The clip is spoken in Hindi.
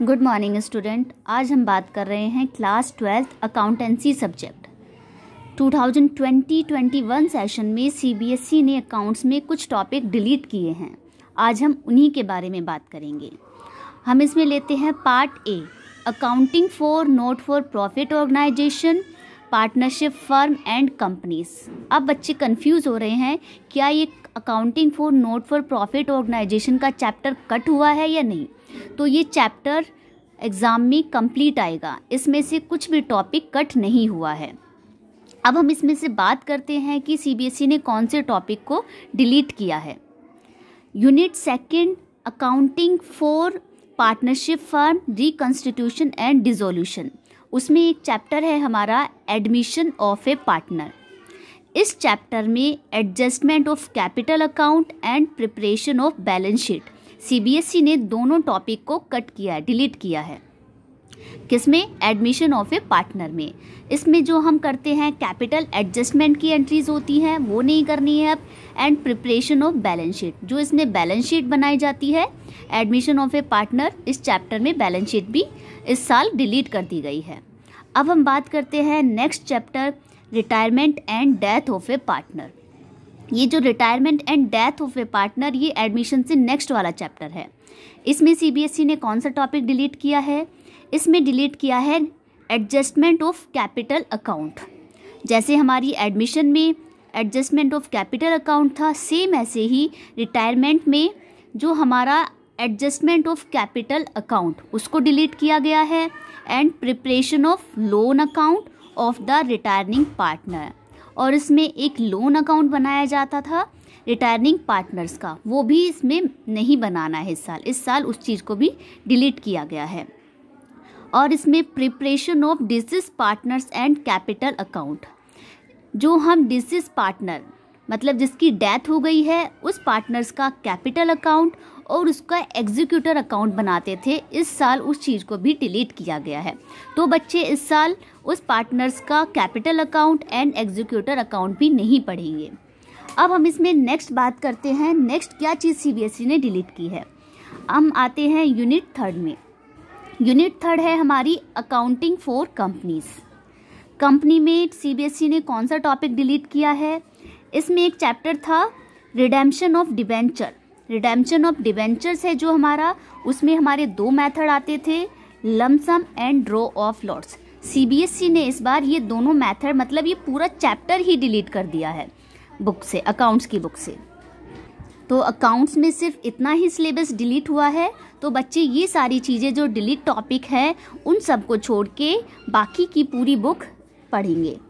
गुड मॉर्निंग स्टूडेंट आज हम बात कर रहे हैं class twelfth accountancy subject 2020-21 session में सीबीएसई e ने अकाउंट्स में कुछ टॉपिक डिलीट किए हैं आज हम उन्हीं के बारे में बात करेंगे हम इसमें लेते हैं part A accounting for not for profit organisation partnership firm and companies अब बच्चे कंफ्यूज हो रहे हैं क्या ये accounting for not for profit organisation का चैप्टर कट हुआ है या नहीं तो ये चैप्टर एग्ज़ाम में कंप्लीट आएगा इसमें से कुछ भी टॉपिक कट नहीं हुआ है अब हम इसमें से बात करते हैं कि सीबीएसई e ने कौन से टॉपिक को डिलीट किया है unit second accounting for partnership form reconstitution and dissolution उसमें एक चैप्टर है हमारा एडमिशन ऑफ ए पार्टनर इस चैप्टर में adjustment of capital account and preparation of balance sheet CBSE ने दोनों टॉपिक को कट किया है डिलीट किया है किसमें एडमिशन ऑफ ए पार्टनर में इसमें जो हम करते हैं कैपिटल एडजस्टमेंट की एंट्रीज होती हैं वो नहीं करनी है अब and preparation of balance sheet जो इसमें बैलेंस शीट बनाई जाती है एडमिशन ऑफ ए पार्टनर इस चैप्टर में बैलेंस शीट भी इस साल डिलीट कर दी गई है अब हम बात करते हैं next chapter retirement and death of a partner ये जो retirement and death of a partner ये एडमिशन से नेक्स्ट वाला चैप्टर है इसमें सीबीएसई e ने कौन सा टॉपिक डिलीट किया है इसमें डिलीट किया है एडजस्टमेंट ऑफ कैपिटल अकाउंट जैसे हमारी एडमिशन में एडजस्टमेंट ऑफ कैपिटल अकाउंट था सेम ऐसे ही रिटायरमेंट में जो हमारा एडजस्टमेंट ऑफ कैपिटल अकाउंट उसको डिलीट किया गया है and preparation of loan account of the retiring partner और इसमें एक लोन अकाउंट बनाया जाता था रिटायरिंग पार्टनर्स का वो भी इसमें नहीं बनाना है इस साल इस साल उस चीज़ को भी डिलीट किया गया है और इसमें preparation of deceased partners and capital account जो हम डिसीज पार्टनर मतलब जिसकी डेथ हो गई है उस पार्टनर्स का कैपिटल अकाउंट और उसका एग्जीक्यूटर अकाउंट बनाते थे इस साल उस चीज़ को भी डिलीट किया गया है तो बच्चे इस साल उस पार्टनर्स का capital account and executor account भी नहीं पढ़ेंगे अब हम इसमें नेक्स्ट बात करते हैं नेक्स्ट क्या चीज़ सी e ने डिलीट की है हम आते हैं यूनिट थर्ड में यूनिट थर्ड है हमारी अकाउंटिंग फॉर कंपनीज कंपनी में सीबीएसई e ने कौन सा टॉपिक डिलीट किया है इसमें एक चैप्टर था redemption of debenture redemption of debentures है जो हमारा उसमें हमारे दो मेथड आते थे lump sum and draw of lots CBSE ने इस बार ये दोनों मेथड मतलब ये पूरा चैप्टर ही डिलीट कर दिया है बुक से अकाउंट्स की बुक से तो अकाउंट्स में सिर्फ इतना ही सिलेबस डिलीट हुआ है तो बच्चे ये सारी चीज़ें जो डिलीट टॉपिक है उन सबको छोड़ के बाकी की पूरी बुक पढ़ेंगे